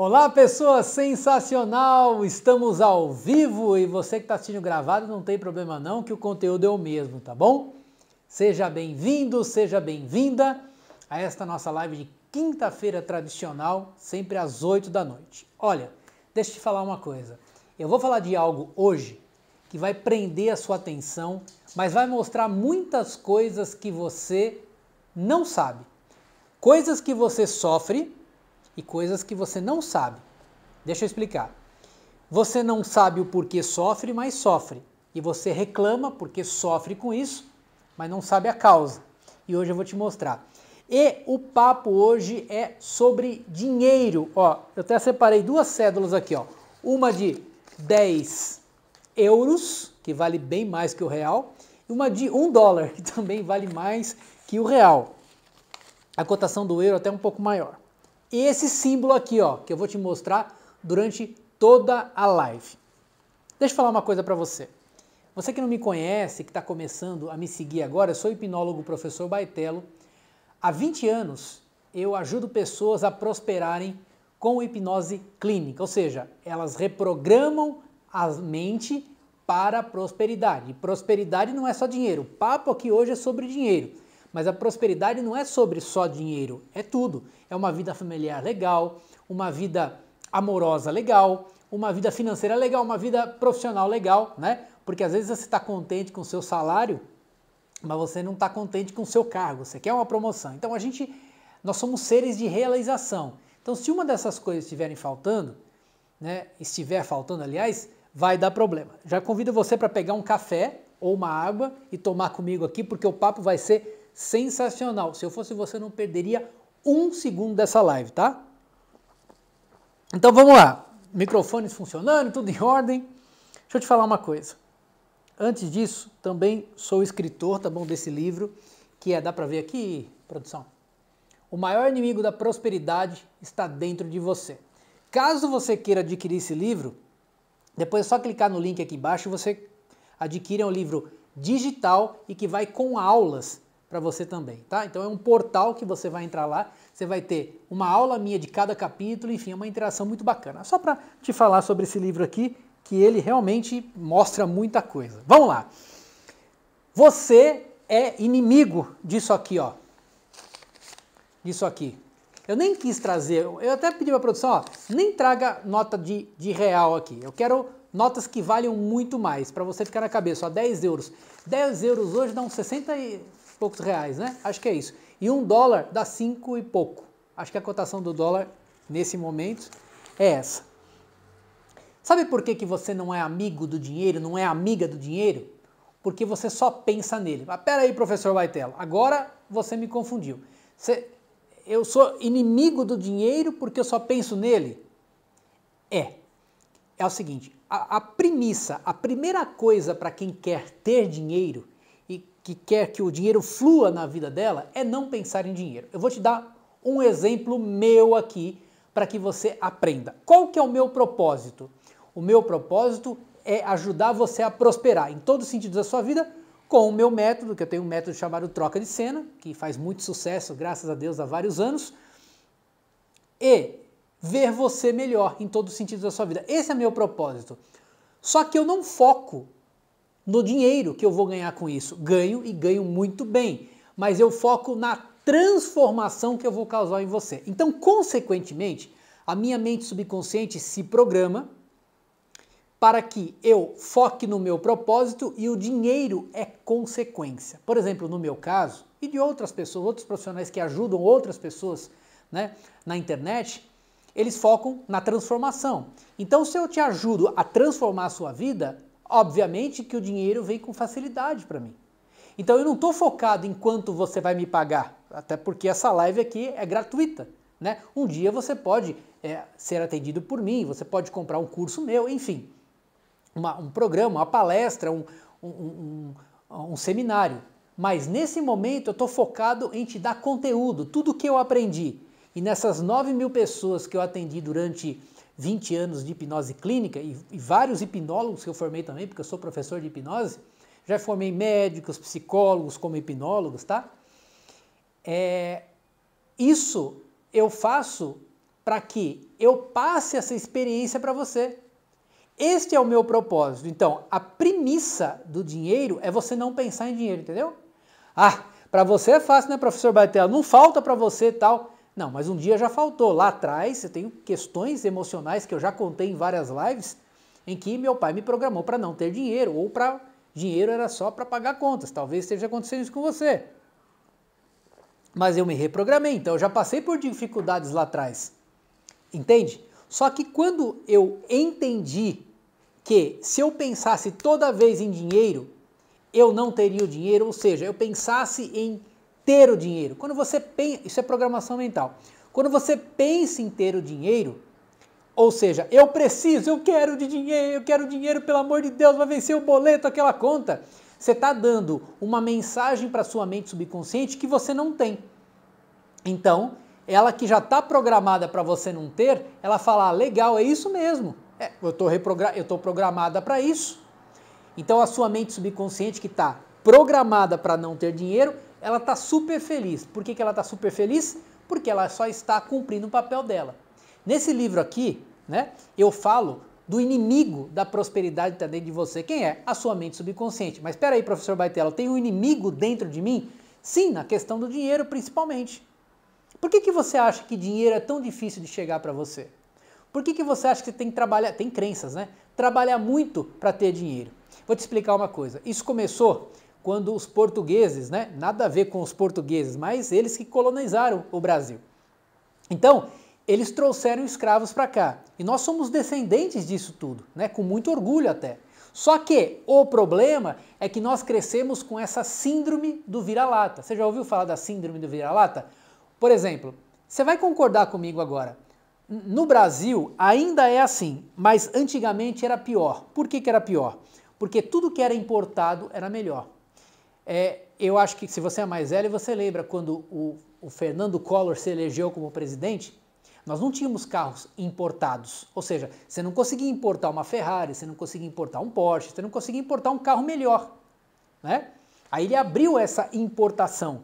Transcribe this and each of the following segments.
Olá, pessoa sensacional! Estamos ao vivo e você que está assistindo gravado não tem problema não, que o conteúdo é o mesmo, tá bom? Seja bem-vindo, seja bem-vinda a esta nossa live de quinta-feira tradicional, sempre às 8 da noite. Olha, deixa eu te falar uma coisa. Eu vou falar de algo hoje que vai prender a sua atenção, mas vai mostrar muitas coisas que você não sabe. Coisas que você sofre e coisas que você não sabe. Deixa eu explicar. Você não sabe o porquê sofre, mas sofre. E você reclama porque sofre com isso, mas não sabe a causa. E hoje eu vou te mostrar. E o papo hoje é sobre dinheiro. Ó, eu até separei duas cédulas aqui, ó. Uma de 10 euros, que vale bem mais que o real, e uma de 1 dólar, que também vale mais que o real. A cotação do euro é até é um pouco maior esse símbolo aqui, ó, que eu vou te mostrar durante toda a live. Deixa eu falar uma coisa para você. Você que não me conhece, que está começando a me seguir agora, eu sou hipnólogo professor Baitelo. Há 20 anos eu ajudo pessoas a prosperarem com hipnose clínica, ou seja, elas reprogramam a mente para prosperidade. E prosperidade não é só dinheiro. O papo aqui hoje é sobre dinheiro. Mas a prosperidade não é sobre só dinheiro, é tudo. É uma vida familiar legal, uma vida amorosa legal, uma vida financeira legal, uma vida profissional legal, né? Porque às vezes você está contente com o seu salário, mas você não está contente com o seu cargo, você quer uma promoção. Então a gente, nós somos seres de realização. Então se uma dessas coisas estiverem faltando, né, estiver faltando, aliás, vai dar problema. Já convido você para pegar um café ou uma água e tomar comigo aqui, porque o papo vai ser sensacional. Se eu fosse você, não perderia um segundo dessa live, tá? Então vamos lá. Microfones funcionando, tudo em ordem. Deixa eu te falar uma coisa. Antes disso, também sou escritor, tá bom, desse livro, que é, dá para ver aqui, produção? O maior inimigo da prosperidade está dentro de você. Caso você queira adquirir esse livro, depois é só clicar no link aqui embaixo e você adquire um livro digital e que vai com aulas para você também, tá? Então é um portal que você vai entrar lá, você vai ter uma aula minha de cada capítulo, enfim, é uma interação muito bacana. Só para te falar sobre esse livro aqui, que ele realmente mostra muita coisa. Vamos lá. Você é inimigo disso aqui, ó. Disso aqui. Eu nem quis trazer, eu até pedi para produção, ó, nem traga nota de, de real aqui. Eu quero notas que valham muito mais, para você ficar na cabeça, ó, 10 euros. 10 euros hoje dão 60 e poucos reais, né? Acho que é isso. E um dólar dá cinco e pouco. Acho que a cotação do dólar nesse momento é essa. Sabe por que, que você não é amigo do dinheiro, não é amiga do dinheiro? Porque você só pensa nele. Mas ah, peraí, professor Baitelo, agora você me confundiu. Você, eu sou inimigo do dinheiro porque eu só penso nele? É. É o seguinte, a, a premissa, a primeira coisa para quem quer ter dinheiro que quer que o dinheiro flua na vida dela é não pensar em dinheiro. Eu vou te dar um exemplo meu aqui para que você aprenda. Qual que é o meu propósito? O meu propósito é ajudar você a prosperar em todos os sentidos da sua vida com o meu método, que eu tenho um método chamado troca de cena, que faz muito sucesso, graças a Deus, há vários anos. E ver você melhor em todos os sentidos da sua vida. Esse é meu propósito. Só que eu não foco no dinheiro que eu vou ganhar com isso. Ganho e ganho muito bem, mas eu foco na transformação que eu vou causar em você. Então, consequentemente, a minha mente subconsciente se programa para que eu foque no meu propósito e o dinheiro é consequência. Por exemplo, no meu caso e de outras pessoas, outros profissionais que ajudam outras pessoas né, na internet, eles focam na transformação. Então, se eu te ajudo a transformar a sua vida, Obviamente que o dinheiro vem com facilidade para mim. Então eu não estou focado em quanto você vai me pagar, até porque essa live aqui é gratuita. Né? Um dia você pode é, ser atendido por mim, você pode comprar um curso meu, enfim, uma, um programa, uma palestra, um, um, um, um seminário. Mas nesse momento eu estou focado em te dar conteúdo, tudo que eu aprendi. E nessas 9 mil pessoas que eu atendi durante 20 anos de hipnose clínica e, e vários hipnólogos que eu formei também, porque eu sou professor de hipnose, já formei médicos, psicólogos como hipnólogos, tá? É, isso eu faço para que eu passe essa experiência para você. Este é o meu propósito. Então, a premissa do dinheiro é você não pensar em dinheiro, entendeu? Ah, para você é fácil, né, professor Bartella? Não falta para você tal. Não, mas um dia já faltou. Lá atrás, eu tenho questões emocionais que eu já contei em várias lives, em que meu pai me programou para não ter dinheiro, ou para dinheiro era só para pagar contas. Talvez esteja acontecendo isso com você. Mas eu me reprogramei, então eu já passei por dificuldades lá atrás. Entende? Só que quando eu entendi que se eu pensasse toda vez em dinheiro, eu não teria o dinheiro, ou seja, eu pensasse em ter o dinheiro, quando você pensa, isso é programação mental. Quando você pensa em ter o dinheiro, ou seja, eu preciso, eu quero de dinheiro, eu quero dinheiro, pelo amor de Deus, vai vencer o boleto, aquela conta. Você está dando uma mensagem para sua mente subconsciente que você não tem. Então, ela que já está programada para você não ter, ela fala: ah, legal, é isso mesmo. É, eu estou reprogra eu programada para isso. Então, a sua mente subconsciente que está programada para não ter dinheiro, ela está super feliz. Por que, que ela está super feliz? Porque ela só está cumprindo o papel dela. Nesse livro aqui, né, eu falo do inimigo da prosperidade que está dentro de você. Quem é? A sua mente subconsciente. Mas espera aí, professor Baitella, tem um inimigo dentro de mim? Sim, na questão do dinheiro principalmente. Por que, que você acha que dinheiro é tão difícil de chegar para você? Por que, que você acha que tem que trabalhar, tem crenças, né? Trabalhar muito para ter dinheiro. Vou te explicar uma coisa. Isso começou quando os portugueses, né? Nada a ver com os portugueses, mas eles que colonizaram o Brasil. Então, eles trouxeram escravos para cá. E nós somos descendentes disso tudo, né? Com muito orgulho até. Só que o problema é que nós crescemos com essa síndrome do vira-lata. Você já ouviu falar da síndrome do vira-lata? Por exemplo, você vai concordar comigo agora. No Brasil ainda é assim, mas antigamente era pior. Por que, que era pior? Porque tudo que era importado era melhor. É, eu acho que se você é mais velho, você lembra quando o, o Fernando Collor se elegeu como presidente? Nós não tínhamos carros importados, ou seja, você não conseguia importar uma Ferrari, você não conseguia importar um Porsche, você não conseguia importar um carro melhor, né? Aí ele abriu essa importação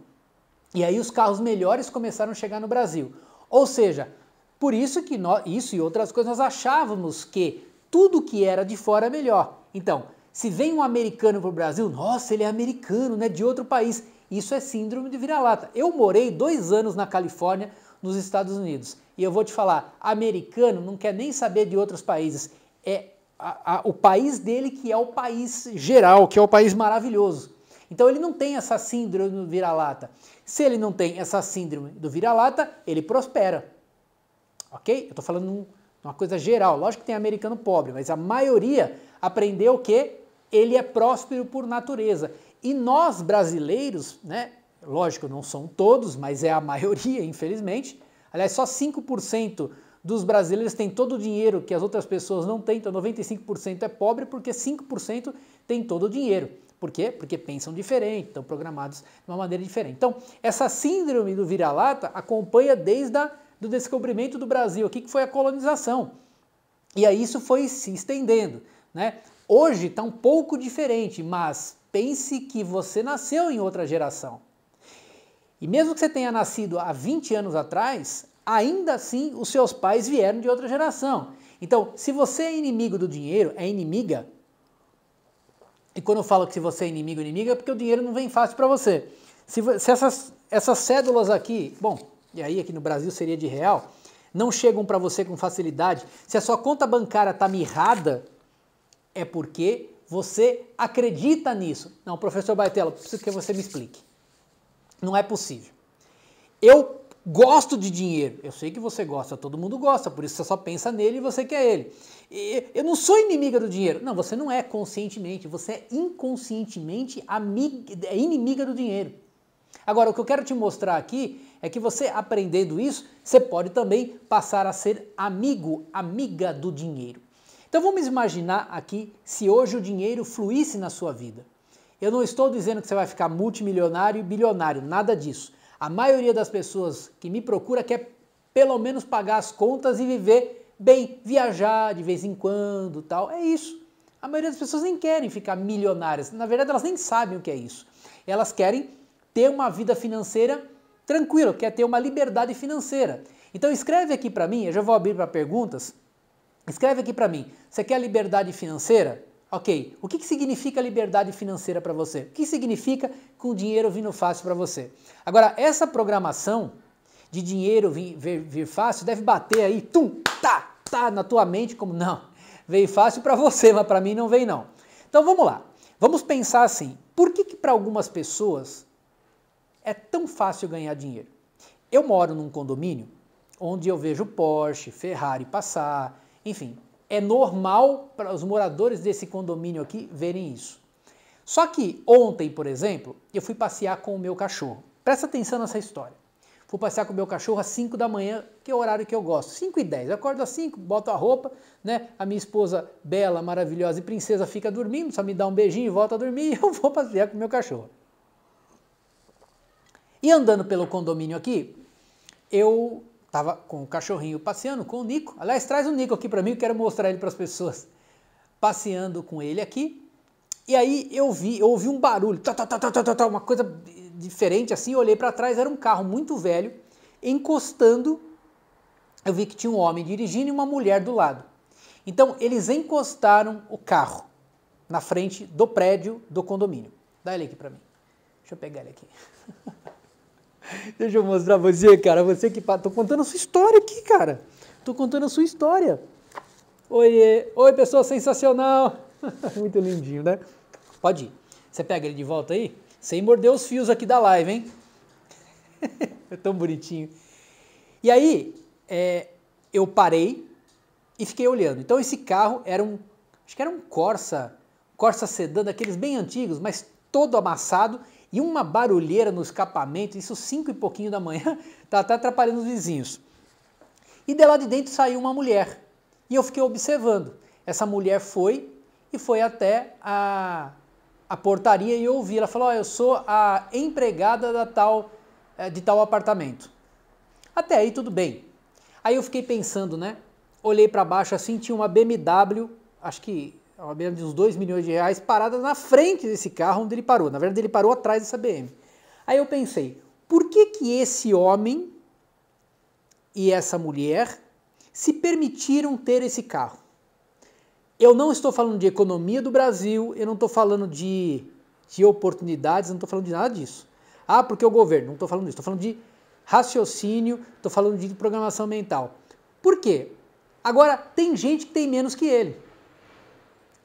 e aí os carros melhores começaram a chegar no Brasil. Ou seja, por isso que nós, isso e outras coisas nós achávamos que tudo que era de fora é melhor. Então, se vem um americano para o Brasil, nossa, ele é americano, né? De outro país. Isso é síndrome de vira-lata. Eu morei dois anos na Califórnia, nos Estados Unidos. E eu vou te falar, americano não quer nem saber de outros países. É a, a, o país dele que é o país geral, que é o país maravilhoso. Então ele não tem essa síndrome do vira-lata. Se ele não tem essa síndrome do vira-lata, ele prospera. Ok? Eu estou falando num, uma coisa geral. Lógico que tem americano pobre, mas a maioria aprendeu o quê? ele é próspero por natureza. E nós brasileiros, né, lógico, não são todos, mas é a maioria, infelizmente. Aliás, só 5% dos brasileiros têm todo o dinheiro que as outras pessoas não têm, então 95% é pobre porque 5% tem todo o dinheiro. Por quê? Porque pensam diferente, estão programados de uma maneira diferente. Então, essa síndrome do vira-lata acompanha desde o descobrimento do Brasil aqui, que foi a colonização. E aí isso foi se estendendo. Né? Hoje está um pouco diferente, mas pense que você nasceu em outra geração. E mesmo que você tenha nascido há 20 anos atrás, ainda assim os seus pais vieram de outra geração. Então, se você é inimigo do dinheiro, é inimiga. E quando eu falo que se você é inimigo, inimiga, é porque o dinheiro não vem fácil para você. Se, se, essas, essas cédulas aqui, bom, e aí aqui no Brasil seria de real, não chegam para você com facilidade, se a sua conta bancária está mirrada, é porque você acredita nisso. Não, professor Baitelo, preciso que você me explique. Não é possível. Eu gosto de dinheiro. Eu sei que você gosta, todo mundo gosta, por isso você só pensa nele e você quer ele. Eu não sou inimiga do dinheiro. Não, você não é conscientemente, você é inconscientemente amiga, é inimiga do dinheiro. Agora, o que eu quero te mostrar aqui é que você aprendendo isso, você pode também passar a ser amigo, amiga do dinheiro. Então vamos imaginar aqui se hoje o dinheiro fluísse na sua vida. Eu não estou dizendo que você vai ficar multimilionário e bilionário, nada disso. A maioria das pessoas que me procura quer pelo menos pagar as contas e viver bem, viajar de vez em quando, tal. É isso. A maioria das pessoas nem querem ficar milionárias. Na verdade, elas nem sabem o que é isso. Elas querem ter uma vida financeira tranquila, quer ter uma liberdade financeira. Então escreve aqui para mim, eu já vou abrir para perguntas Escreve aqui para mim. Você quer liberdade financeira? Ok. O que, que significa liberdade financeira para você? O que significa com o dinheiro vindo fácil para você? Agora, essa programação de dinheiro vir, vir, vir, fácil deve bater aí, tum, tá, tá, na tua mente como não. Veio fácil para você, mas para mim não veio não. Então vamos lá. Vamos pensar assim. Por que, que para algumas pessoas é tão fácil ganhar dinheiro? Eu moro num condomínio onde eu vejo Porsche, Ferrari passar, enfim, é normal para os moradores desse condomínio aqui verem isso. Só que ontem, por exemplo, eu fui passear com o meu cachorro. Presta atenção nessa história. Fui passear com o meu cachorro às 5 da manhã, que é o horário que eu gosto. 5 e 10. Eu acordo às 5, boto a roupa, né? A minha esposa, bela, maravilhosa e princesa, fica dormindo, só me dá um beijinho e volta a dormir e eu vou passear com o meu cachorro. E andando pelo condomínio aqui, eu Tava com o cachorrinho passeando com o Nico. Aliás, traz o Nico aqui para mim, eu quero mostrar ele para as pessoas. Passeando com ele aqui. E aí eu vi, eu ouvi um barulho, tá, tá, tá, tá, tá, tá, tá uma coisa diferente assim. Eu olhei para trás, era um carro muito velho encostando. Eu vi que tinha um homem dirigindo e uma mulher do lado. Então eles encostaram o carro na frente do prédio do condomínio. Dá ele aqui para mim. Deixa eu pegar ele aqui. Deixa eu mostrar você, cara. Você que. Tô contando a sua história aqui, cara. Tô contando a sua história. oi Oi, pessoa sensacional. Muito lindinho, né? Pode ir. Você pega ele de volta aí? Sem morder os fios aqui da live, hein? é tão bonitinho. E aí, é, eu parei e fiquei olhando. Então, esse carro era um. Acho que era um Corsa. Corsa sedã, daqueles bem antigos, mas todo amassado e uma barulheira no escapamento, isso cinco e pouquinho da manhã, tá, até atrapalhando os vizinhos. E de lá de dentro saiu uma mulher. E eu fiquei observando. Essa mulher foi e foi até a, a portaria e eu ouvi. Ela falou: oh, Eu sou a empregada da tal, eh, de tal apartamento. Até aí tudo bem. Aí eu fiquei pensando, né? Olhei para baixo assim, tinha uma BMW, acho que é uma menos de uns 2 milhões de reais, parada na frente desse carro onde ele parou. Na verdade, ele parou atrás dessa BM. Aí eu pensei, por que, que esse homem e essa mulher se permitiram ter esse carro? Eu não estou falando de economia do Brasil, eu não estou falando de, de oportunidades, não estou falando de nada disso. Ah, porque o governo, não estou falando disso, estou falando de raciocínio, estou falando de programação mental. Por quê? Agora, tem gente que tem menos que ele.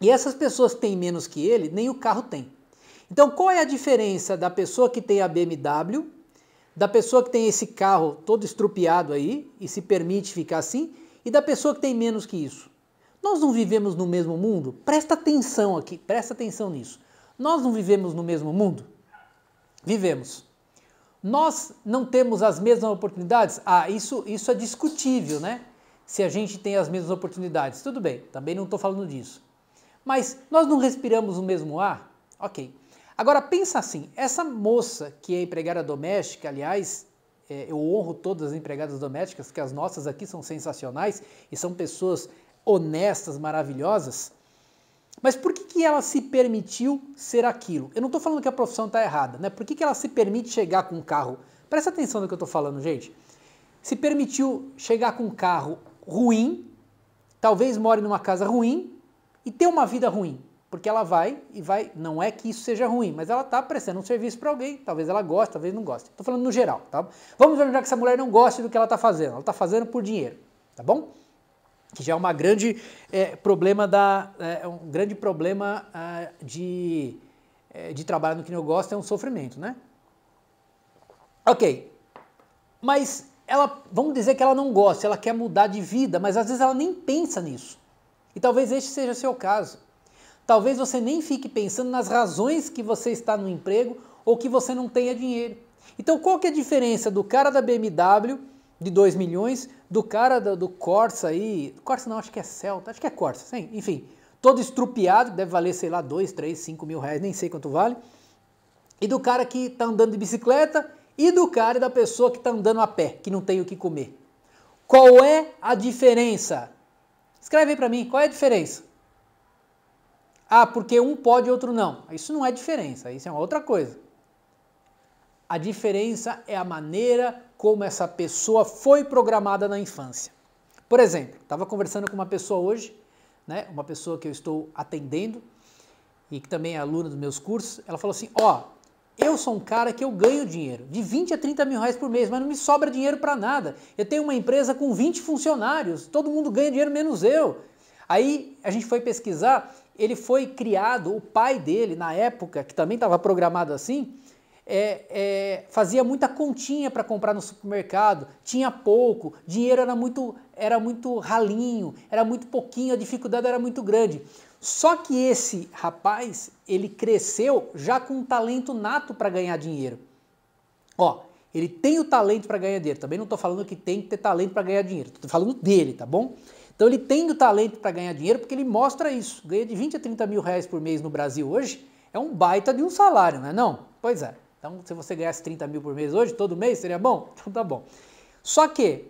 E essas pessoas que têm menos que ele, nem o carro tem. Então, qual é a diferença da pessoa que tem a BMW, da pessoa que tem esse carro todo estrupiado aí e se permite ficar assim, e da pessoa que tem menos que isso? Nós não vivemos no mesmo mundo? Presta atenção aqui, presta atenção nisso. Nós não vivemos no mesmo mundo? Vivemos. Nós não temos as mesmas oportunidades? Ah, isso, isso é discutível, né? Se a gente tem as mesmas oportunidades. Tudo bem, também não estou falando disso. Mas nós não respiramos o mesmo ar? Ok. Agora pensa assim, essa moça que é empregada doméstica, aliás, é, eu honro todas as empregadas domésticas, que as nossas aqui são sensacionais e são pessoas honestas, maravilhosas. Mas por que, que ela se permitiu ser aquilo? Eu não estou falando que a profissão está errada, né? Por que, que ela se permite chegar com um carro? Presta atenção no que eu estou falando, gente. Se permitiu chegar com um carro ruim, talvez more numa casa ruim, e ter uma vida ruim. Porque ela vai e vai, não é que isso seja ruim, mas ela está prestando um serviço para alguém. Talvez ela goste, talvez não goste. Estou falando no geral, tá? Vamos imaginar que essa mulher não goste do que ela está fazendo. Ela está fazendo por dinheiro, tá bom? Que já é uma grande é, problema da, é, um grande problema ah, de, é, de trabalho no que não gosta é um sofrimento, né? Ok, mas ela, vamos dizer que ela não gosta, ela quer mudar de vida, mas às vezes ela nem pensa nisso. E talvez este seja o seu caso. Talvez você nem fique pensando nas razões que você está no emprego ou que você não tenha dinheiro. Então, qual que é a diferença do cara da BMW de 2 milhões, do cara do, do Corsa aí, Corsa não, acho que é Celta, acho que é Corsa, sim, enfim, todo estrupiado, deve valer, sei lá, 2, 3, 5 mil reais, nem sei quanto vale, e do cara que está andando de bicicleta e do cara e da pessoa que está andando a pé, que não tem o que comer. Qual é a diferença? Escreve aí para mim, qual é a diferença? Ah, porque um pode e outro não. Isso não é diferença, isso é uma outra coisa. A diferença é a maneira como essa pessoa foi programada na infância. Por exemplo, estava conversando com uma pessoa hoje, né, uma pessoa que eu estou atendendo e que também é aluna dos meus cursos. Ela falou assim: Ó, oh, eu sou um cara que eu ganho dinheiro, de 20 a 30 mil reais por mês, mas não me sobra dinheiro para nada. Eu tenho uma empresa com 20 funcionários, todo mundo ganha dinheiro menos eu. Aí a gente foi pesquisar, ele foi criado, o pai dele, na época, que também estava programado assim, é, é, fazia muita continha para comprar no supermercado, tinha pouco, dinheiro era muito, era muito ralinho, era muito pouquinho, a dificuldade era muito grande. Só que esse rapaz, ele cresceu já com um talento nato para ganhar dinheiro. Ó, ele tem o talento para ganhar dinheiro. Também não estou falando que tem que ter talento para ganhar dinheiro. Estou falando dele, tá bom? Então ele tem o talento para ganhar dinheiro porque ele mostra isso. Ganha de 20 a 30 mil reais por mês no Brasil hoje é um baita de um salário, não é não? Pois é. Então se você ganhasse 30 mil por mês hoje, todo mês, seria bom? Então tá bom. Só que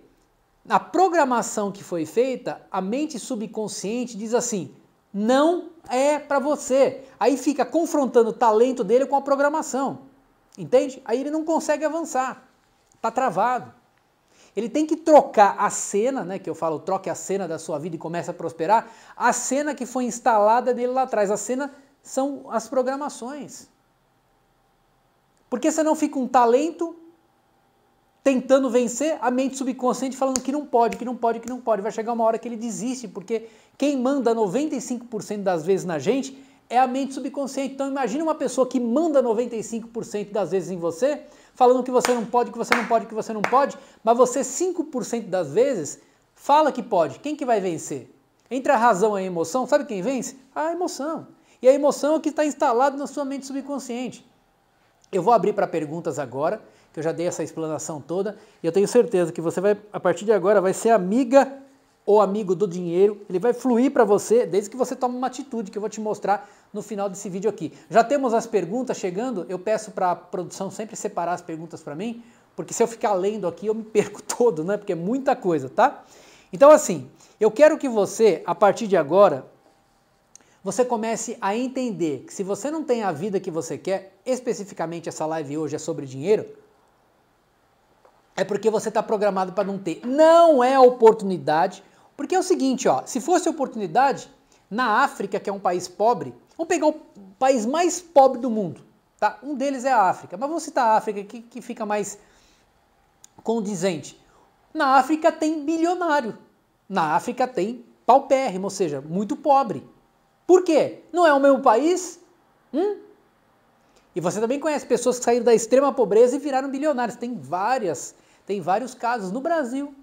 na programação que foi feita, a mente subconsciente diz assim, não é para você. Aí fica confrontando o talento dele com a programação. Entende? Aí ele não consegue avançar. Tá travado. Ele tem que trocar a cena, né, que eu falo, troque a cena da sua vida e comece a prosperar, a cena que foi instalada dele lá atrás. A cena são as programações. Porque senão fica um talento tentando vencer a mente subconsciente falando que não pode, que não pode, que não pode. Vai chegar uma hora que ele desiste, porque quem manda 95% das vezes na gente é a mente subconsciente. Então imagine uma pessoa que manda 95% das vezes em você, falando que você não pode, que você não pode, que você não pode, mas você 5% das vezes fala que pode. Quem que vai vencer? Entre a razão e a emoção, sabe quem vence? A emoção. E a emoção é o que está instalado na sua mente subconsciente. Eu vou abrir para perguntas agora que eu já dei essa explanação toda, e eu tenho certeza que você vai, a partir de agora, vai ser amiga ou amigo do dinheiro, ele vai fluir para você desde que você tome uma atitude que eu vou te mostrar no final desse vídeo aqui. Já temos as perguntas chegando, eu peço para a produção sempre separar as perguntas para mim, porque se eu ficar lendo aqui eu me perco todo, né? Porque é muita coisa, tá? Então assim, eu quero que você, a partir de agora, você comece a entender que se você não tem a vida que você quer, especificamente essa live hoje é sobre dinheiro, é porque você está programado para não ter. Não é oportunidade, porque é o seguinte, ó, se fosse oportunidade, na África, que é um país pobre, vamos pegar o país mais pobre do mundo, tá? Um deles é a África, mas vamos citar a África que, que fica mais condizente. Na África tem bilionário, na África tem paupérrimo, ou seja, muito pobre. Por quê? Não é o mesmo país? Hum? E você também conhece pessoas que saíram da extrema pobreza e viraram bilionários. Tem várias tem vários casos no Brasil.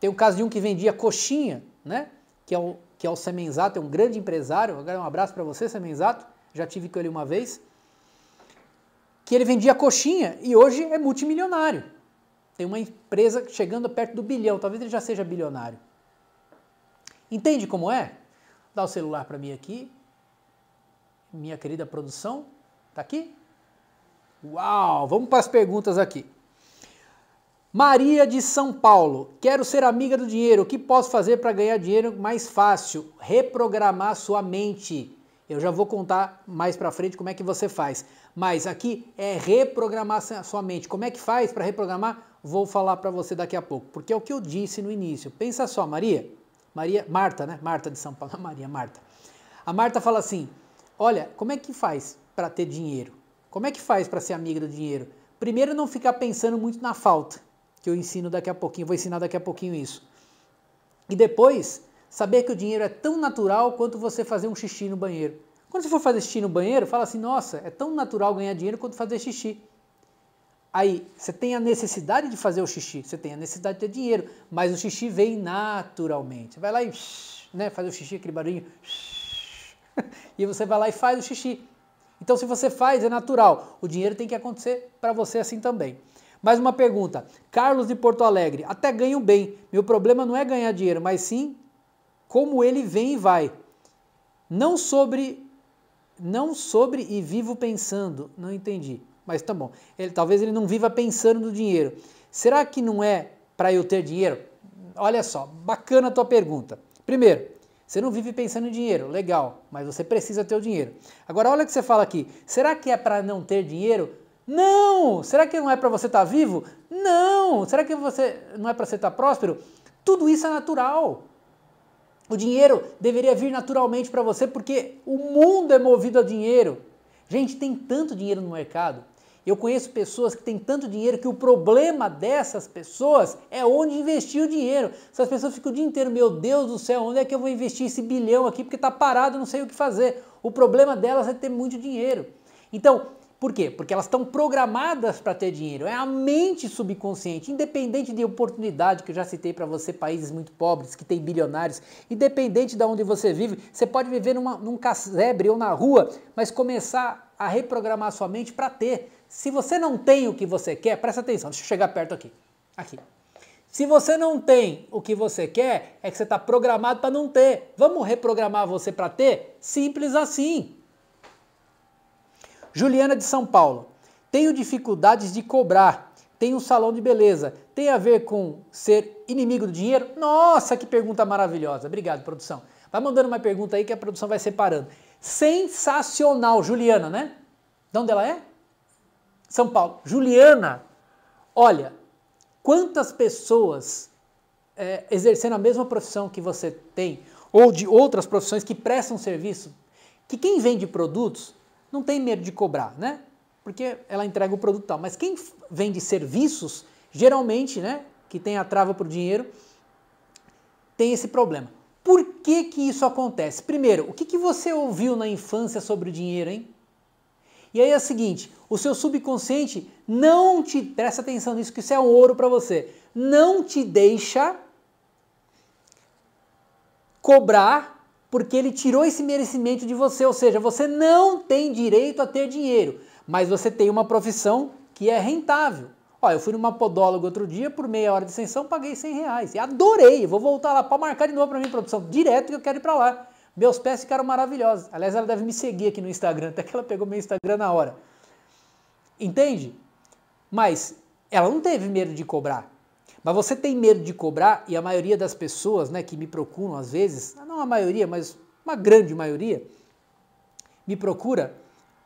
Tem o caso de um que vendia coxinha, né? Que é o, que é o Semenzato, é um grande empresário. Agora um abraço para você, Semenzato. Já tive com ele uma vez. Que ele vendia coxinha e hoje é multimilionário. Tem uma empresa chegando perto do bilhão, talvez ele já seja bilionário. Entende como é? Dá o celular para mim aqui. Minha querida produção, tá aqui? Uau, vamos para as perguntas aqui. Maria de São Paulo, quero ser amiga do dinheiro. O que posso fazer para ganhar dinheiro mais fácil? Reprogramar sua mente. Eu já vou contar mais para frente como é que você faz. Mas aqui é reprogramar sua mente. Como é que faz para reprogramar? Vou falar para você daqui a pouco, porque é o que eu disse no início. Pensa só, Maria, Maria, Marta, né? Marta de São Paulo, Maria, Marta. A Marta fala assim: "Olha, como é que faz para ter dinheiro? Como é que faz para ser amiga do dinheiro? Primeiro não ficar pensando muito na falta que eu ensino daqui a pouquinho, vou ensinar daqui a pouquinho isso. E depois, saber que o dinheiro é tão natural quanto você fazer um xixi no banheiro. Quando você for fazer xixi no banheiro, fala assim: nossa, é tão natural ganhar dinheiro quanto fazer xixi. Aí, você tem a necessidade de fazer o xixi, você tem a necessidade de ter dinheiro, mas o xixi vem naturalmente. Você vai lá e né, faz o xixi, aquele barulhinho. E você vai lá e faz o xixi. Então, se você faz, é natural. O dinheiro tem que acontecer para você assim também. Mais uma pergunta. Carlos de Porto Alegre, até ganho bem. Meu problema não é ganhar dinheiro, mas sim como ele vem e vai. Não sobre não sobre e vivo pensando. Não entendi. Mas tá bom. Ele, talvez ele não viva pensando no dinheiro. Será que não é para eu ter dinheiro? Olha só, bacana a tua pergunta. Primeiro, você não vive pensando em dinheiro, legal, mas você precisa ter o dinheiro. Agora olha o que você fala aqui. Será que é para não ter dinheiro? Não! Será que não é para você estar tá vivo? Não! Será que você não é para você estar tá próspero? Tudo isso é natural. O dinheiro deveria vir naturalmente para você porque o mundo é movido a dinheiro. Gente, tem tanto dinheiro no mercado. Eu conheço pessoas que têm tanto dinheiro que o problema dessas pessoas é onde investir o dinheiro. Essas pessoas ficam o dia inteiro, meu Deus do céu, onde é que eu vou investir esse bilhão aqui porque está parado, não sei o que fazer. O problema delas é ter muito dinheiro. Então, por quê? Porque elas estão programadas para ter dinheiro. É a mente subconsciente, independente de oportunidade que eu já citei para você, países muito pobres, que tem bilionários, independente de onde você vive, você pode viver numa, num casebre ou na rua, mas começar a reprogramar sua mente para ter. Se você não tem o que você quer, presta atenção, deixa eu chegar perto aqui. Aqui. Se você não tem o que você quer, é que você está programado para não ter. Vamos reprogramar você para ter? Simples assim. Juliana de São Paulo. Tenho dificuldades de cobrar. Tem um salão de beleza. Tem a ver com ser inimigo do dinheiro? Nossa, que pergunta maravilhosa. Obrigado, produção. Vai mandando uma pergunta aí que a produção vai separando. Sensacional, Juliana, né? De onde ela é? São Paulo. Juliana, olha, quantas pessoas é, exercendo a mesma profissão que você tem, ou de outras profissões que prestam serviço, que quem vende produtos não tem medo de cobrar, né? Porque ela entrega o produto tal. Mas quem vende serviços, geralmente, né, que tem a trava por dinheiro, tem esse problema. Por que, que isso acontece? Primeiro, o que, que você ouviu na infância sobre o dinheiro, hein? E aí é o seguinte, o seu subconsciente não te, presta atenção nisso que isso é um ouro para você, não te deixa cobrar porque ele tirou esse merecimento de você, ou seja, você não tem direito a ter dinheiro, mas você tem uma profissão que é rentável. Olha, eu fui numa podóloga outro dia, por meia hora de extensão, paguei 100 reais. E adorei, vou voltar lá para marcar de novo para mim, produção, direto que eu quero ir para lá. Meus pés ficaram maravilhosos. Aliás, ela deve me seguir aqui no Instagram, até que ela pegou meu Instagram na hora. Entende? Mas ela não teve medo de cobrar. Mas você tem medo de cobrar e a maioria das pessoas né, que me procuram às vezes, não a maioria, mas uma grande maioria, me procura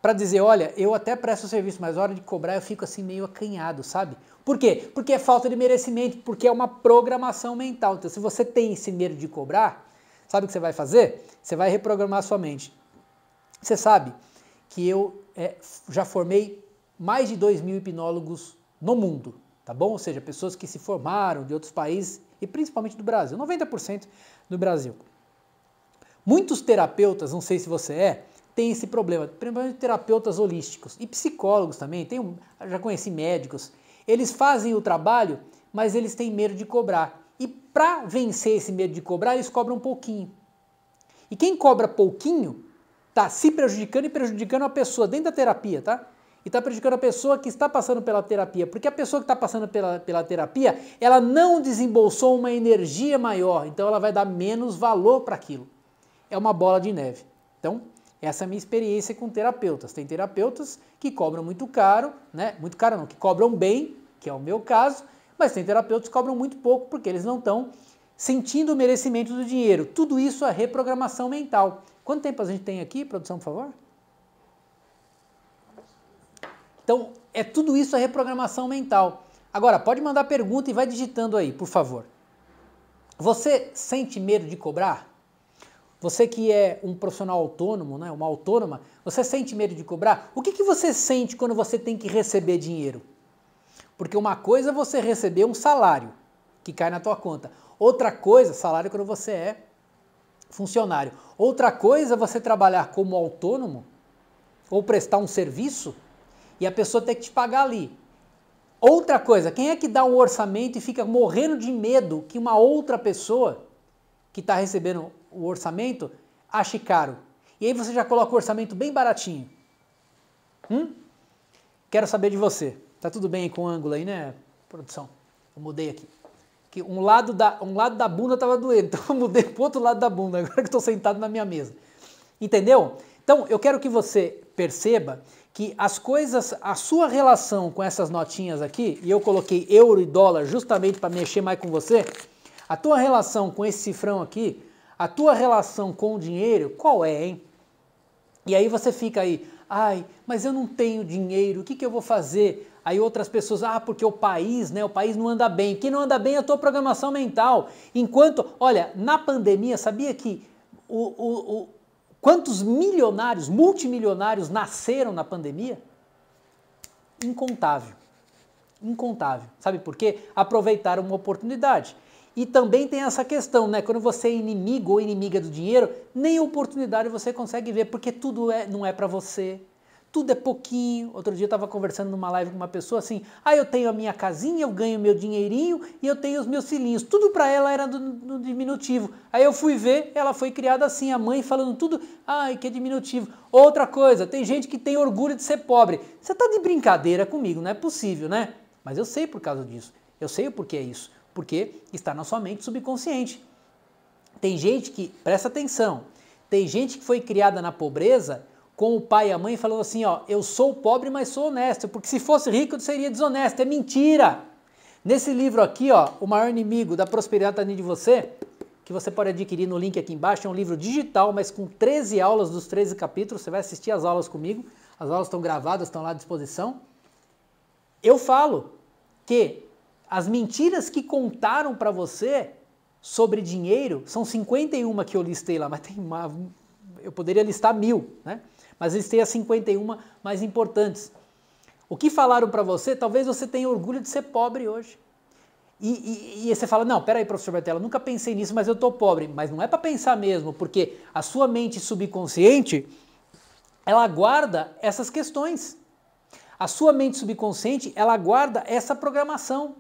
para dizer, olha, eu até presto serviço, mas na hora de cobrar eu fico assim meio acanhado, sabe? Por quê? Porque é falta de merecimento, porque é uma programação mental. Então, se você tem esse medo de cobrar, sabe o que você vai fazer? Você vai reprogramar a sua mente. Você sabe que eu é, já formei mais de dois mil hipnólogos no mundo tá bom? Ou seja, pessoas que se formaram de outros países e principalmente do Brasil, 90% do Brasil. Muitos terapeutas, não sei se você é, tem esse problema, principalmente terapeutas holísticos e psicólogos também, tem um, já conheci médicos, eles fazem o trabalho, mas eles têm medo de cobrar. E para vencer esse medo de cobrar, eles cobram um pouquinho. E quem cobra pouquinho, tá se prejudicando e prejudicando a pessoa dentro da terapia, tá? e está prejudicando a pessoa que está passando pela terapia, porque a pessoa que está passando pela, pela terapia, ela não desembolsou uma energia maior, então ela vai dar menos valor para aquilo. É uma bola de neve. Então, essa é a minha experiência com terapeutas. Tem terapeutas que cobram muito caro, né? Muito caro não, que cobram bem, que é o meu caso, mas tem terapeutas que cobram muito pouco porque eles não estão sentindo o merecimento do dinheiro. Tudo isso é reprogramação mental. Quanto tempo a gente tem aqui, produção, por favor? Então, é tudo isso a reprogramação mental. Agora, pode mandar pergunta e vai digitando aí, por favor. Você sente medo de cobrar? Você que é um profissional autônomo, né, uma autônoma, você sente medo de cobrar? O que, que você sente quando você tem que receber dinheiro? Porque uma coisa é você receber um salário que cai na tua conta. Outra coisa, salário quando você é funcionário. Outra coisa é você trabalhar como autônomo ou prestar um serviço e a pessoa tem que te pagar ali. Outra coisa, quem é que dá um orçamento e fica morrendo de medo que uma outra pessoa que está recebendo o orçamento ache caro? E aí você já coloca o orçamento bem baratinho. Hum? Quero saber de você. Tá tudo bem com o ângulo aí, né, produção? Eu mudei aqui. Que um lado da, um lado da bunda estava doendo, então eu mudei para outro lado da bunda, agora que estou sentado na minha mesa. Entendeu? Então, eu quero que você perceba que as coisas, a sua relação com essas notinhas aqui, e eu coloquei euro e dólar justamente para mexer mais com você, a tua relação com esse cifrão aqui, a tua relação com o dinheiro, qual é, hein? E aí você fica aí, ai, mas eu não tenho dinheiro, o que, que eu vou fazer? Aí outras pessoas, ah, porque o país, né? O país não anda bem. Quem não anda bem é a tua programação mental. Enquanto, olha, na pandemia, sabia que o, o, Quantos milionários, multimilionários nasceram na pandemia? Incontável. Incontável. Sabe por quê? Aproveitaram uma oportunidade. E também tem essa questão, né? Quando você é inimigo ou inimiga do dinheiro, nem oportunidade você consegue ver, porque tudo é, não é para você, tudo é pouquinho. Outro dia eu estava conversando numa live com uma pessoa assim: ah, eu tenho a minha casinha, eu ganho meu dinheirinho e eu tenho os meus filhinhos. Tudo para ela era do, do, diminutivo. Aí eu fui ver, ela foi criada assim, a mãe falando tudo, ai, que diminutivo. Outra coisa, tem gente que tem orgulho de ser pobre. Você está de brincadeira comigo, não é possível, né? Mas eu sei por causa disso. Eu sei o porquê é isso. Porque está na sua mente subconsciente. Tem gente que, presta atenção, tem gente que foi criada na pobreza com o pai e a mãe e falou assim: ó, eu sou pobre, mas sou honesto, porque se fosse rico eu seria desonesto. É mentira! Nesse livro aqui, ó, O Maior Inimigo da Prosperidade Está de Você, que você pode adquirir no link aqui embaixo, é um livro digital, mas com 13 aulas dos 13 capítulos. Você vai assistir as aulas comigo, as aulas estão gravadas, estão lá à disposição. Eu falo que as mentiras que contaram para você sobre dinheiro são 51 que eu listei lá, mas tem uma, eu poderia listar mil, né? mas existem as 51 mais importantes. O que falaram para você, talvez você tenha orgulho de ser pobre hoje. E, e, e, você fala, não, peraí, professor Bertella, nunca pensei nisso, mas eu tô pobre. Mas não é para pensar mesmo, porque a sua mente subconsciente, ela guarda essas questões. A sua mente subconsciente, ela guarda essa programação.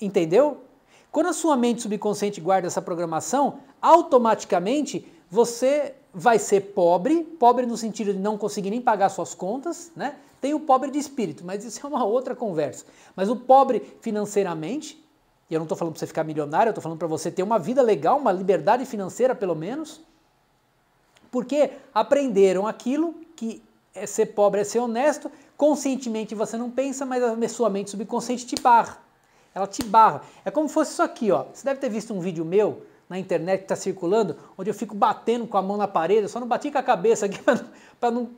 Entendeu? Quando a sua mente subconsciente guarda essa programação, automaticamente você vai ser pobre, pobre no sentido de não conseguir nem pagar suas contas, né? Tem o pobre de espírito, mas isso é uma outra conversa. Mas o pobre financeiramente, e eu não estou falando para você ficar milionário, eu estou falando para você ter uma vida legal, uma liberdade financeira pelo menos, porque aprenderam aquilo que é ser pobre é ser honesto, conscientemente você não pensa, mas a sua mente subconsciente te barra. Ela te barra. É como se fosse isso aqui, ó. Você deve ter visto um vídeo meu na internet que está circulando, onde eu fico batendo com a mão na parede, eu só não bati com a cabeça aqui para não,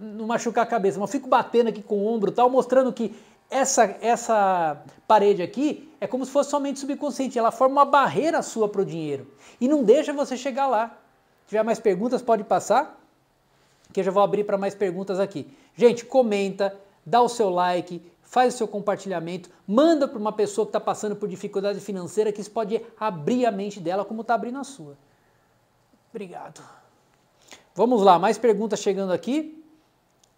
não, machucar a cabeça, mas eu fico batendo aqui com o ombro tal, mostrando que essa, essa parede aqui é como se fosse somente subconsciente, ela forma uma barreira sua para o dinheiro e não deixa você chegar lá. Se tiver mais perguntas, pode passar, que eu já vou abrir para mais perguntas aqui. Gente, comenta, dá o seu like, faz o seu compartilhamento, manda para uma pessoa que está passando por dificuldade financeira, que isso pode abrir a mente dela como está abrindo a sua. Obrigado. Vamos lá, mais perguntas chegando aqui.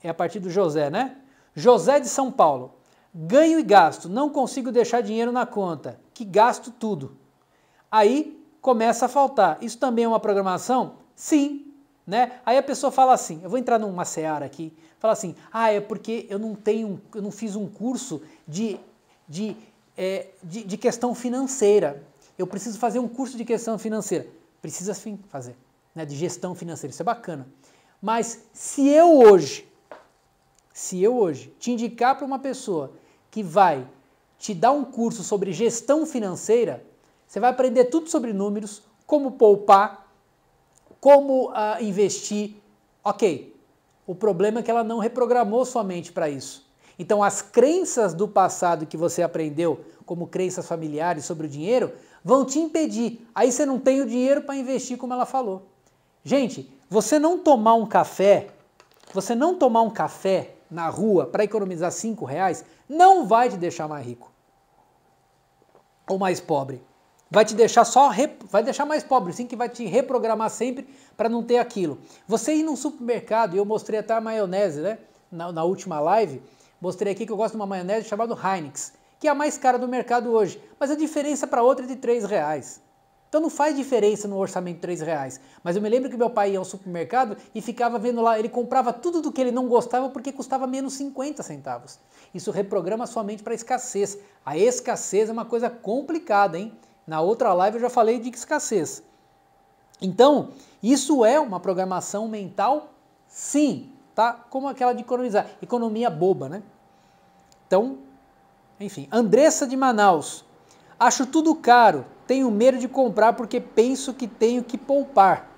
É a partir do José, né? José de São Paulo. Ganho e gasto, não consigo deixar dinheiro na conta, que gasto tudo. Aí começa a faltar. Isso também é uma programação? Sim, né? Aí a pessoa fala assim, eu vou entrar numa seara aqui, fala assim, ah, é porque eu não tenho, eu não fiz um curso de, de, é, de, de questão financeira. Eu preciso fazer um curso de questão financeira. Precisa sim fazer, né? De gestão financeira, isso é bacana. Mas se eu hoje, se eu hoje te indicar para uma pessoa que vai te dar um curso sobre gestão financeira, você vai aprender tudo sobre números, como poupar, como ah, investir? Ok, o problema é que ela não reprogramou sua mente para isso. Então, as crenças do passado que você aprendeu, como crenças familiares sobre o dinheiro, vão te impedir. Aí você não tem o dinheiro para investir, como ela falou. Gente, você não tomar um café, você não tomar um café na rua para economizar cinco reais, não vai te deixar mais rico ou mais pobre vai te deixar só vai deixar mais pobre, sim, que vai te reprogramar sempre para não ter aquilo. Você ir num supermercado, e eu mostrei até a maionese, né? Na, na, última live, mostrei aqui que eu gosto de uma maionese chamada Heinex, que é a mais cara do mercado hoje, mas a diferença para outra é de 3 reais. Então não faz diferença no orçamento 3 reais. Mas eu me lembro que meu pai ia ao supermercado e ficava vendo lá, ele comprava tudo do que ele não gostava porque custava menos 50 centavos. Isso reprograma sua mente para a escassez. A escassez é uma coisa complicada, hein? Na outra live eu já falei de escassez. Então, isso é uma programação mental? Sim, tá? Como aquela de economizar, economia boba, né? Então, enfim, Andressa de Manaus. Acho tudo caro, tenho medo de comprar porque penso que tenho que poupar.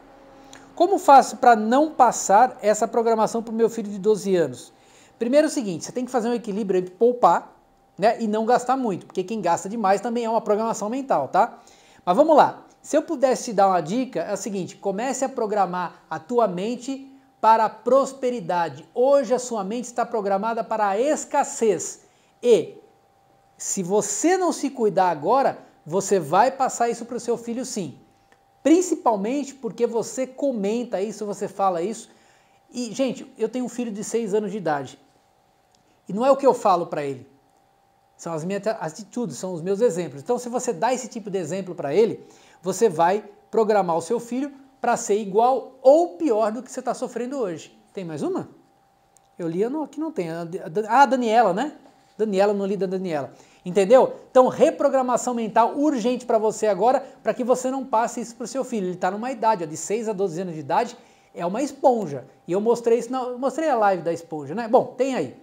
Como faço para não passar essa programação para o meu filho de 12 anos? Primeiro é o seguinte, você tem que fazer um equilíbrio entre poupar né? E não gastar muito, porque quem gasta demais também é uma programação mental, tá? Mas vamos lá. Se eu pudesse te dar uma dica, é o seguinte: comece a programar a tua mente para a prosperidade. Hoje a sua mente está programada para a escassez. E se você não se cuidar agora, você vai passar isso para o seu filho sim. Principalmente porque você comenta isso, você fala isso. E, gente, eu tenho um filho de 6 anos de idade. E não é o que eu falo para ele. São as minhas atitudes, são os meus exemplos. Então, se você dá esse tipo de exemplo para ele, você vai programar o seu filho para ser igual ou pior do que você está sofrendo hoje. Tem mais uma? Eu li não, que não tem. Ah, Daniela, né? Daniela, não li da Daniela. Entendeu? Então, reprogramação mental urgente para você agora, para que você não passe isso para o seu filho. Ele está numa idade, ó, de 6 a 12 anos de idade, é uma esponja. E eu mostrei isso, na, mostrei a live da esponja, né? Bom, tem aí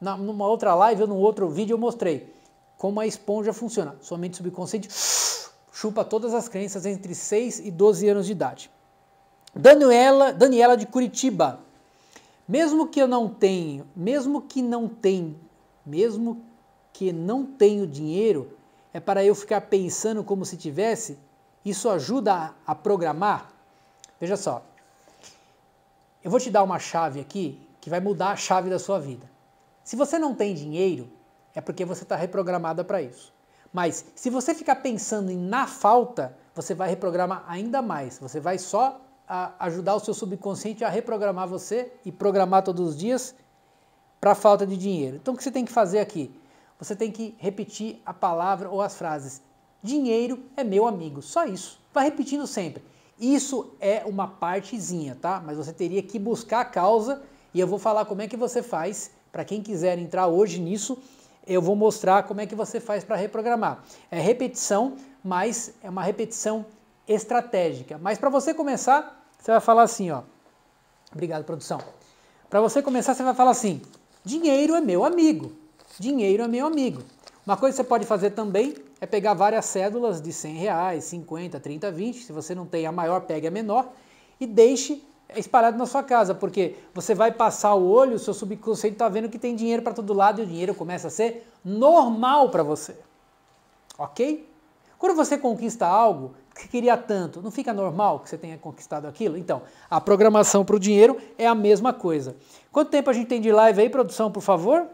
na, numa outra live ou num outro vídeo eu mostrei como a esponja funciona. Sua mente subconsciente chupa todas as crenças entre 6 e 12 anos de idade. Daniela, Daniela de Curitiba. Mesmo que eu não tenho, mesmo que não tem, mesmo que não tenho dinheiro, é para eu ficar pensando como se tivesse? Isso ajuda a, a programar? Veja só. Eu vou te dar uma chave aqui que vai mudar a chave da sua vida. Se você não tem dinheiro, é porque você está reprogramada para isso. Mas se você ficar pensando em na falta, você vai reprogramar ainda mais. Você vai só ajudar o seu subconsciente a reprogramar você e programar todos os dias para falta de dinheiro. Então o que você tem que fazer aqui? Você tem que repetir a palavra ou as frases. Dinheiro é meu amigo, só isso. Vai repetindo sempre. Isso é uma partezinha, tá? Mas você teria que buscar a causa e eu vou falar como é que você faz para quem quiser entrar hoje nisso, eu vou mostrar como é que você faz para reprogramar. É repetição, mas é uma repetição estratégica. Mas para você começar, você vai falar assim, ó. Obrigado, produção. Para você começar, você vai falar assim: dinheiro é meu amigo. Dinheiro é meu amigo. Uma coisa que você pode fazer também é pegar várias cédulas de 100 reais, 50, 30, 20. Se você não tem a maior, pegue a menor e deixe é espalhado na sua casa, porque você vai passar o olho, o seu subconsciente está vendo que tem dinheiro para todo lado e o dinheiro começa a ser normal para você. Ok? Quando você conquista algo que queria tanto, não fica normal que você tenha conquistado aquilo? Então, a programação para o dinheiro é a mesma coisa. Quanto tempo a gente tem de live aí, produção, por favor?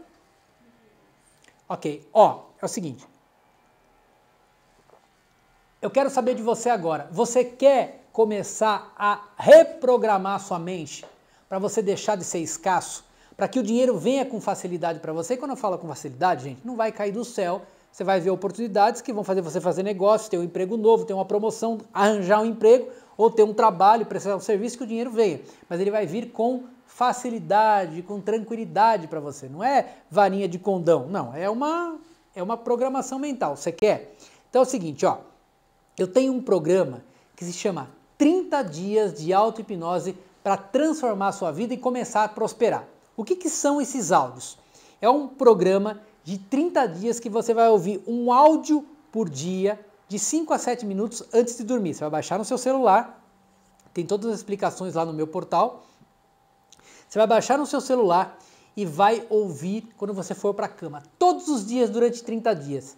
Ok, ó, é o seguinte. Eu quero saber de você agora. Você quer começar a reprogramar sua mente para você deixar de ser escasso, para que o dinheiro venha com facilidade para você. E quando eu falo com facilidade, gente, não vai cair do céu. Você vai ver oportunidades que vão fazer você fazer negócio, ter um emprego novo, ter uma promoção, arranjar um emprego ou ter um trabalho, prestar um serviço que o dinheiro venha. Mas ele vai vir com facilidade, com tranquilidade para você. Não é varinha de condão, não. É uma é uma programação mental. Você quer? Então é o seguinte, ó. Eu tenho um programa que se chama 30 dias de auto-hipnose para transformar sua vida e começar a prosperar. O que, que são esses áudios? É um programa de 30 dias que você vai ouvir um áudio por dia de 5 a 7 minutos antes de dormir. Você vai baixar no seu celular, tem todas as explicações lá no meu portal. Você vai baixar no seu celular e vai ouvir quando você for para a cama, todos os dias durante 30 dias.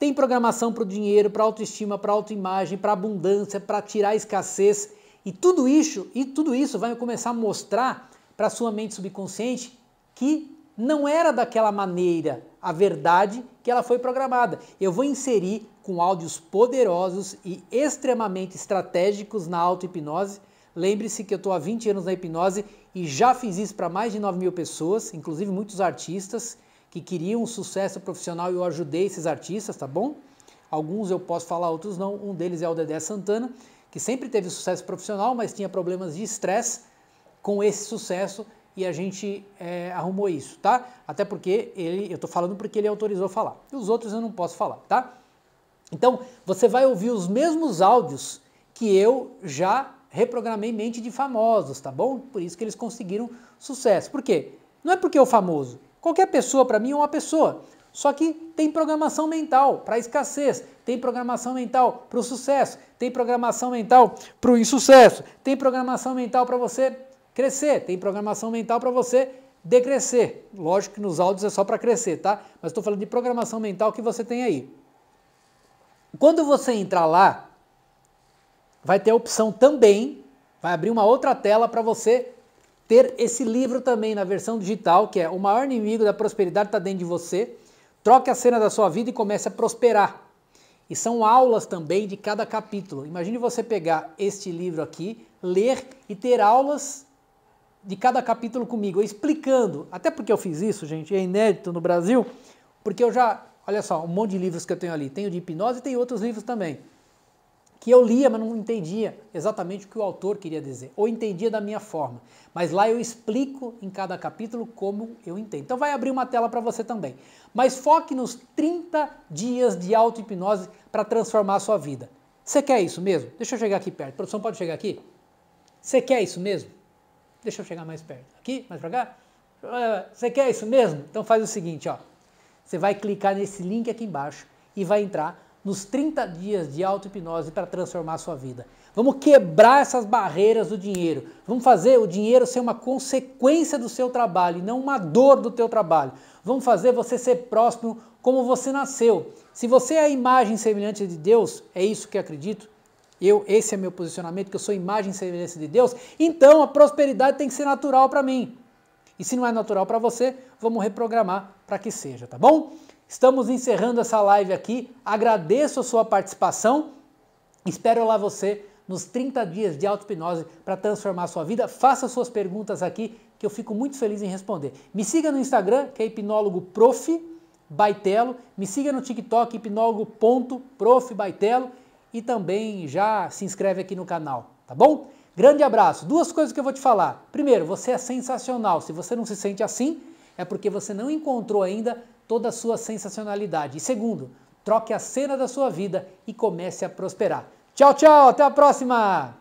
Tem programação para o dinheiro, para autoestima, para autoimagem, para abundância, para tirar a escassez. E tudo isso, e tudo isso vai começar a mostrar para sua mente subconsciente que não era daquela maneira a verdade que ela foi programada. Eu vou inserir com áudios poderosos e extremamente estratégicos na auto-hipnose. Lembre-se que eu estou há 20 anos na hipnose e já fiz isso para mais de 9 mil pessoas, inclusive muitos artistas que queriam um sucesso profissional e eu ajudei esses artistas, tá bom? Alguns eu posso falar, outros não. Um deles é o Dedé Santana, que sempre teve sucesso profissional, mas tinha problemas de estresse com esse sucesso e a gente é, arrumou isso, tá? Até porque ele, eu tô falando porque ele autorizou falar. E os outros eu não posso falar, tá? Então, você vai ouvir os mesmos áudios que eu já reprogramei mente de famosos, tá bom? Por isso que eles conseguiram sucesso. Por quê? Não é porque é o famoso, Qualquer pessoa, para mim, é uma pessoa. Só que tem programação mental para a escassez, tem programação mental para o sucesso, tem programação mental para o insucesso, tem programação mental para você crescer, tem programação mental para você decrescer. Lógico que nos áudios é só para crescer, tá? Mas estou falando de programação mental que você tem aí. Quando você entrar lá, vai ter a opção também, vai abrir uma outra tela para você ter esse livro também na versão digital, que é O maior inimigo da prosperidade está dentro de você. Troque a cena da sua vida e comece a prosperar. E são aulas também de cada capítulo. Imagine você pegar este livro aqui, ler e ter aulas de cada capítulo comigo, explicando. Até porque eu fiz isso, gente, é inédito no Brasil, porque eu já, olha só, um monte de livros que eu tenho ali. Tenho de hipnose e tem outros livros também que eu lia, mas não entendia exatamente o que o autor queria dizer, ou entendia da minha forma. Mas lá eu explico em cada capítulo como eu entendo. Então vai abrir uma tela para você também. Mas foque nos 30 dias de auto-hipnose para transformar a sua vida. Você quer isso mesmo? Deixa eu chegar aqui perto. A produção, pode chegar aqui? Você quer isso mesmo? Deixa eu chegar mais perto. Aqui? Mais para cá? Ah, você quer isso mesmo? Então faz o seguinte, ó. Você vai clicar nesse link aqui embaixo e vai entrar nos 30 dias de auto-hipnose para transformar a sua vida. Vamos quebrar essas barreiras do dinheiro. Vamos fazer o dinheiro ser uma consequência do seu trabalho e não uma dor do teu trabalho. Vamos fazer você ser próximo como você nasceu. Se você é a imagem semelhante de Deus, é isso que acredito. Eu, esse é meu posicionamento, que eu sou imagem e semelhança de Deus. Então a prosperidade tem que ser natural para mim. E se não é natural para você, vamos reprogramar para que seja, tá bom? Estamos encerrando essa live aqui. Agradeço a sua participação. Espero lá você nos 30 dias de auto-hipnose para transformar a sua vida. Faça suas perguntas aqui que eu fico muito feliz em responder. Me siga no Instagram, que é hipnólogo prof. Baitelo. Me siga no TikTok, hipnólogo.profbaitelo. E também já se inscreve aqui no canal, tá bom? Grande abraço. Duas coisas que eu vou te falar. Primeiro, você é sensacional. Se você não se sente assim, é porque você não encontrou ainda toda a sua sensacionalidade. E segundo, troque a cena da sua vida e comece a prosperar. Tchau, tchau, até a próxima!